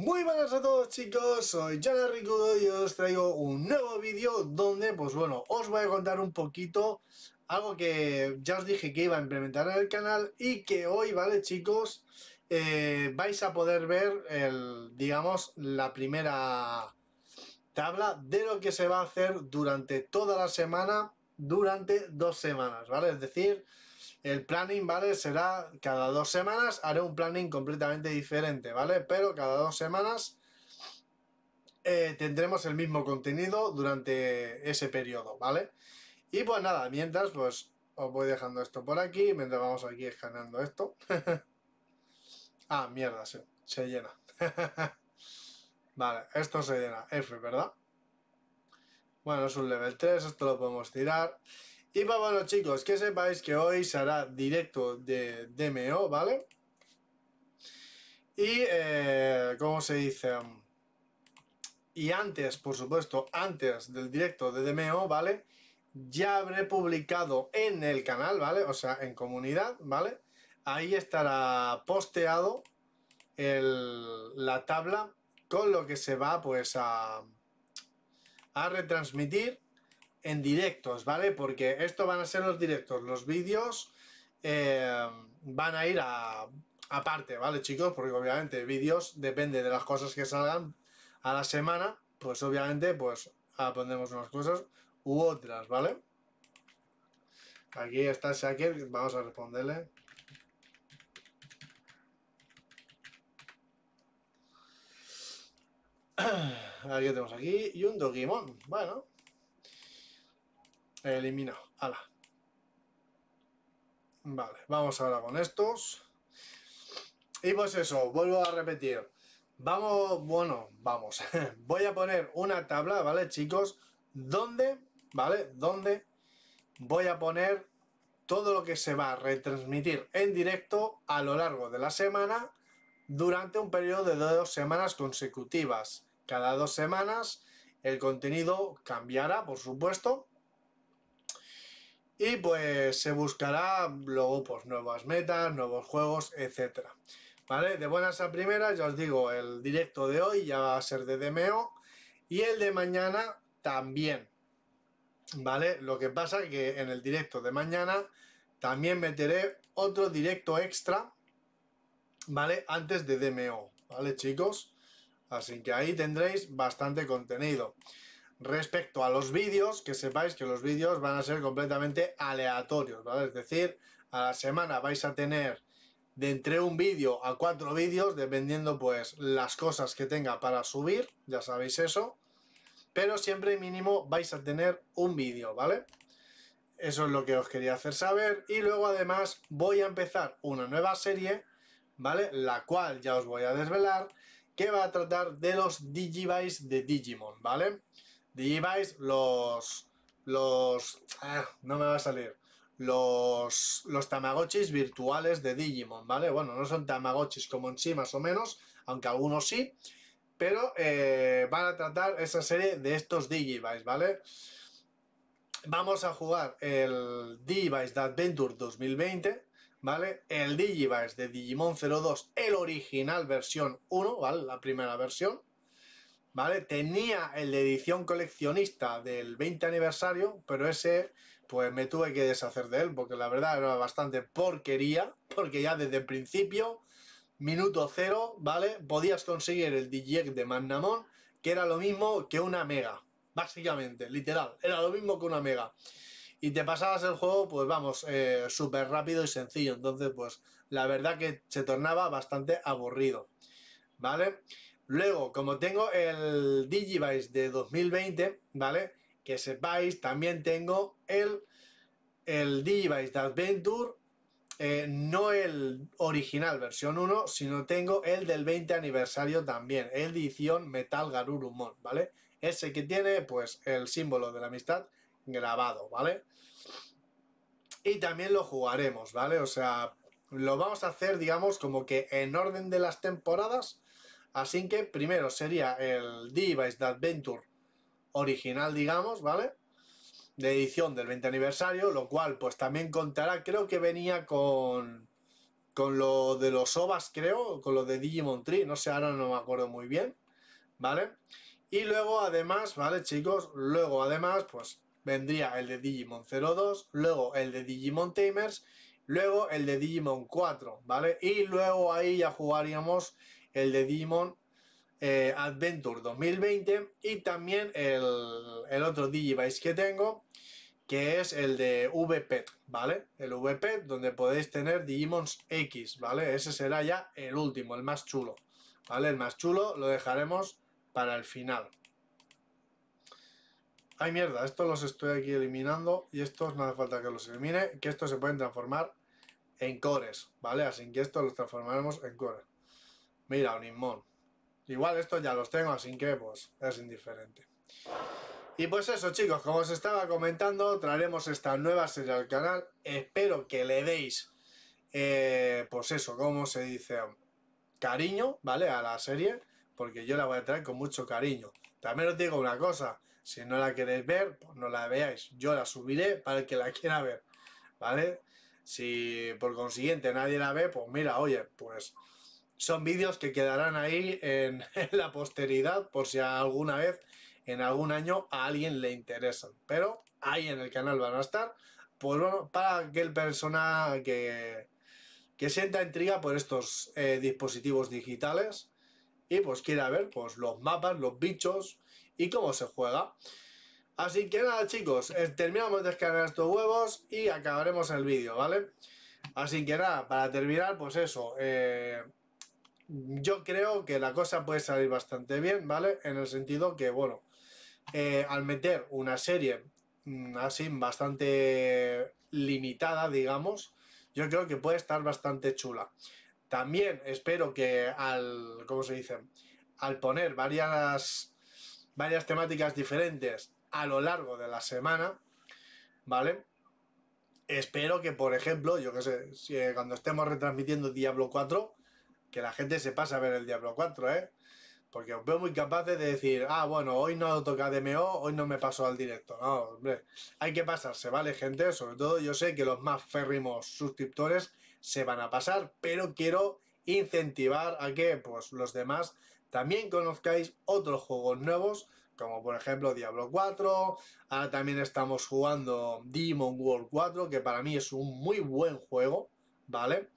Muy buenas a todos chicos, soy Jana Ricudo y os traigo un nuevo vídeo donde, pues bueno, os voy a contar un poquito algo que ya os dije que iba a implementar en el canal y que hoy, ¿vale chicos? Eh, vais a poder ver, el, digamos, la primera tabla de lo que se va a hacer durante toda la semana, durante dos semanas, ¿vale? Es decir, el planning, ¿vale? Será cada dos semanas, haré un planning completamente diferente, ¿vale? Pero cada dos semanas eh, tendremos el mismo contenido durante ese periodo, ¿vale? Y pues nada, mientras, pues os voy dejando esto por aquí, mientras vamos aquí escaneando esto. ah, mierda, se, se llena. vale, esto se llena, F, ¿verdad? Bueno, es un level 3, esto lo podemos tirar. Y pues bueno chicos, que sepáis que hoy será directo de DMO, ¿vale? Y, eh, ¿cómo se dice? Y antes, por supuesto, antes del directo de DMO, ¿vale? Ya habré publicado en el canal, ¿vale? O sea, en comunidad, ¿vale? Ahí estará posteado la tabla con lo que se va pues a, a retransmitir en directos, ¿vale? Porque esto van a ser los directos, los vídeos eh, van a ir a aparte, ¿vale, chicos? Porque obviamente vídeos depende de las cosas que salgan a la semana, pues obviamente pues pondremos unas cosas u otras, ¿vale? Aquí está Shaker, vamos a responderle. Aquí tenemos aquí y un Dogimon, bueno, Eliminado. Ala. Vale, vamos ahora con estos. Y pues eso, vuelvo a repetir. Vamos, bueno, vamos. Voy a poner una tabla, ¿vale, chicos? dónde, ¿vale? Donde voy a poner todo lo que se va a retransmitir en directo a lo largo de la semana durante un periodo de dos semanas consecutivas. Cada dos semanas el contenido cambiará, por supuesto, y pues se buscará luego pues nuevas metas, nuevos juegos, etcétera. ¿Vale? De buenas a primeras, ya os digo, el directo de hoy ya va a ser de DMO y el de mañana también. ¿Vale? Lo que pasa es que en el directo de mañana también meteré otro directo extra, ¿vale? Antes de DMO, ¿vale, chicos? Así que ahí tendréis bastante contenido. Respecto a los vídeos, que sepáis que los vídeos van a ser completamente aleatorios, ¿vale? Es decir, a la semana vais a tener de entre un vídeo a cuatro vídeos, dependiendo pues las cosas que tenga para subir, ya sabéis eso, pero siempre mínimo vais a tener un vídeo, ¿vale? Eso es lo que os quería hacer saber y luego además voy a empezar una nueva serie, ¿vale? La cual ya os voy a desvelar, que va a tratar de los Digivice de Digimon, ¿vale? Digivice, los. Los. Ah, no me va a salir. Los, los Tamagotchis virtuales de Digimon, ¿vale? Bueno, no son Tamagotchis como en sí, más o menos, aunque algunos sí, pero eh, van a tratar esa serie de estos Digivice, ¿vale? Vamos a jugar el Digivice de Adventure 2020, ¿vale? El Digivice de Digimon 02, el original versión 1, ¿vale? La primera versión. ¿vale? Tenía el de edición coleccionista del 20 aniversario, pero ese pues me tuve que deshacer de él porque la verdad era bastante porquería, porque ya desde el principio, minuto cero, ¿vale? Podías conseguir el DJ de Magnamon, que era lo mismo que una mega, básicamente, literal, era lo mismo que una mega. Y te pasabas el juego, pues vamos, eh, súper rápido y sencillo. Entonces, pues la verdad que se tornaba bastante aburrido. ¿Vale? Luego, como tengo el Digivice de 2020, ¿vale? Que sepáis, también tengo el, el Digivice de Adventure, eh, no el original versión 1, sino tengo el del 20 aniversario también, edición Metal Garurumon, ¿vale? Ese que tiene, pues, el símbolo de la amistad grabado, ¿vale? Y también lo jugaremos, ¿vale? O sea, lo vamos a hacer, digamos, como que en orden de las temporadas Así que primero sería el Device de Adventure original, digamos, ¿vale? De edición del 20 aniversario, lo cual pues también contará, creo que venía con con lo de los OVAs, creo, con lo de Digimon Tree, no sé, ahora no me acuerdo muy bien, ¿vale? Y luego además, ¿vale chicos? Luego además pues vendría el de Digimon 02, luego el de Digimon Tamers, luego el de Digimon 4, ¿vale? Y luego ahí ya jugaríamos el de Digimon eh, Adventure 2020 y también el, otro Digivice que tengo que es el de VPET, ¿vale? El VPET donde podéis tener Digimons X, ¿vale? Ese será ya el último, el más chulo, ¿vale? El más chulo lo dejaremos para el final. Ay, mierda, estos los estoy aquí eliminando y estos no hace falta que los elimine, que estos se pueden transformar en cores, ¿vale? Así que estos los transformaremos en cores. Mira, un inmón. Igual estos ya los tengo, así que pues es indiferente. Y pues eso chicos, como os estaba comentando, traeremos esta nueva serie al canal. Espero que le deis, eh, pues eso, como se dice, cariño, ¿vale? A la serie, porque yo la voy a traer con mucho cariño. También os digo una cosa, si no la queréis ver, pues no la veáis. Yo la subiré para el que la quiera ver, ¿vale? Si por consiguiente nadie la ve, pues mira, oye, pues son vídeos que quedarán ahí en, la posteridad por si alguna vez, en algún año, a alguien le interesan. Pero ahí en el canal van a estar, pues bueno, para aquel persona que, que sienta intriga por estos eh, dispositivos digitales y pues quiera ver pues, los mapas, los bichos y cómo se juega. Así que nada chicos, eh, terminamos de escanear estos huevos y acabaremos el vídeo, ¿vale? Así que nada, para terminar, pues eso, eh, yo creo que la cosa puede salir bastante bien, ¿vale? En el sentido que, bueno, eh, al meter una serie mm, así bastante limitada, digamos, yo creo que puede estar bastante chula. También espero que al, ¿cómo se dice? Al poner varias, varias temáticas diferentes a lo largo de la semana, ¿vale? Espero que, por ejemplo, yo qué sé, eh, cuando estemos retransmitiendo Diablo 4, que la gente se pasa a ver el Diablo 4, ¿eh? Porque os veo muy capaces de decir, ah, bueno, hoy no toca DMO, hoy no me paso al directo. No, hombre, hay que pasarse, ¿vale, gente? Sobre todo yo sé que los más férrimos suscriptores se van a pasar, pero quiero incentivar a que pues, los demás también conozcáis otros juegos nuevos, como por ejemplo Diablo 4, ahora también estamos jugando Demon World 4, que para mí es un muy buen juego, ¿vale?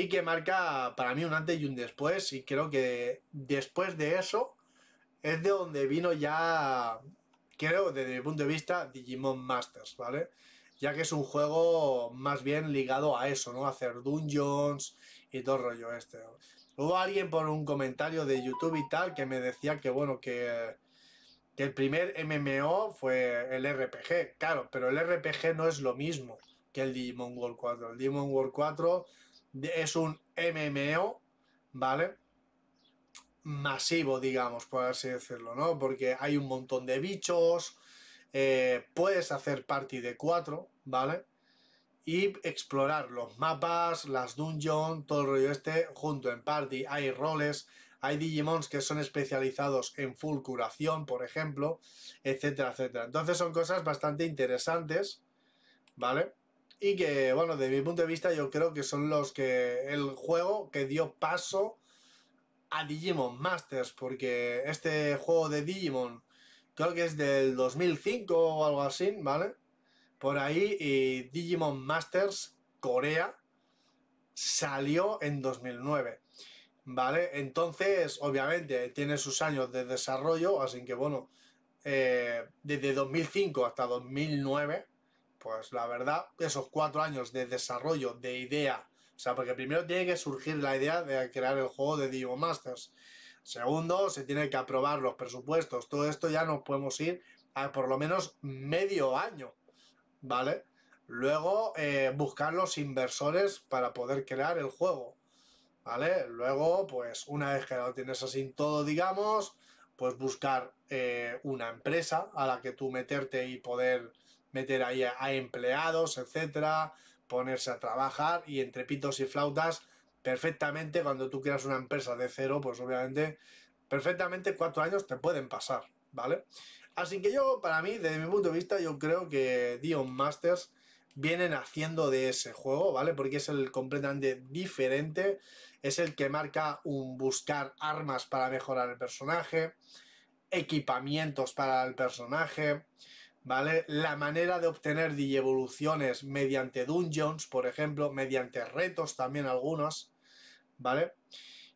y que marca para mí un antes y un después. Y creo que después de eso es de donde vino ya, creo, desde mi punto de vista, Digimon Masters, ¿vale? Ya que es un juego más bien ligado a eso, ¿no? A hacer dungeons y todo rollo este. Hubo alguien por un comentario de YouTube y tal que me decía que, bueno, que, que el primer MMO fue el RPG, claro, pero el RPG no es lo mismo que el Digimon World 4. El Digimon World 4 es un MMO, ¿vale? Masivo, digamos, por así decirlo, ¿no? Porque hay un montón de bichos, eh, puedes hacer party de cuatro, ¿vale? Y explorar los mapas, las dungeons, todo el rollo este, junto en party. Hay roles, hay Digimons que son especializados en full curación, por ejemplo, etcétera, etcétera. Entonces son cosas bastante interesantes, ¿vale? y que, bueno, desde mi punto de vista yo creo que son los que el juego que dio paso a Digimon Masters, porque este juego de Digimon creo que es del 2005 o algo así, ¿vale? Por ahí y Digimon Masters Corea salió en 2009. ¿Vale? Entonces, obviamente, tiene sus años de desarrollo, así que bueno, eh, desde 2005 hasta 2009 pues la verdad, esos cuatro años de desarrollo, de idea, o sea, porque primero tiene que surgir la idea de crear el juego de Divo Masters. Segundo, se tiene que aprobar los presupuestos. Todo esto ya nos podemos ir a por lo menos medio año, ¿vale? Luego, eh, buscar los inversores para poder crear el juego, ¿vale? Luego, pues una vez que lo tienes así todo, digamos, pues buscar eh, una empresa a la que tú meterte y poder meter ahí a, empleados, etcétera, ponerse a trabajar y entre pitos y flautas, perfectamente cuando tú creas una empresa de cero, pues obviamente, perfectamente cuatro años te pueden pasar, ¿vale? Así que yo, para mí, desde mi punto de vista, yo creo que Dion Masters vienen haciendo de ese juego, ¿vale? Porque es el completamente diferente, es el que marca un buscar armas para mejorar el personaje, equipamientos para el personaje, ¿vale? La manera de obtener digievoluciones mediante dungeons, por ejemplo, mediante retos también algunos, ¿vale?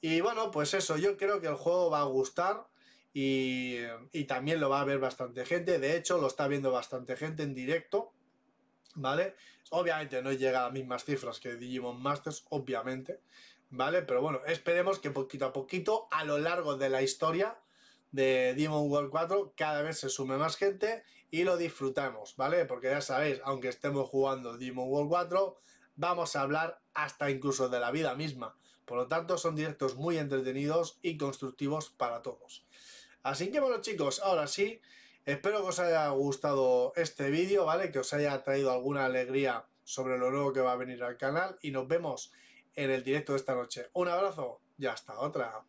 Y bueno, pues eso, yo creo que el juego va a gustar y, también lo va a ver bastante gente, de hecho lo está viendo bastante gente en directo, ¿vale? Obviamente no llega a las mismas cifras que Digimon Masters, obviamente, ¿vale? Pero bueno, esperemos que poquito a poquito, a lo largo de la historia de Demon World 4, cada vez se sume más gente y lo disfrutamos, ¿vale? Porque ya sabéis, aunque estemos jugando Demon World 4, vamos a hablar hasta incluso de la vida misma. Por lo tanto, son directos muy entretenidos y constructivos para todos. Así que bueno chicos, ahora sí, espero que os haya gustado este vídeo, ¿vale? Que os haya traído alguna alegría sobre lo nuevo que va a venir al canal y nos vemos en el directo de esta noche. Un abrazo y hasta otra.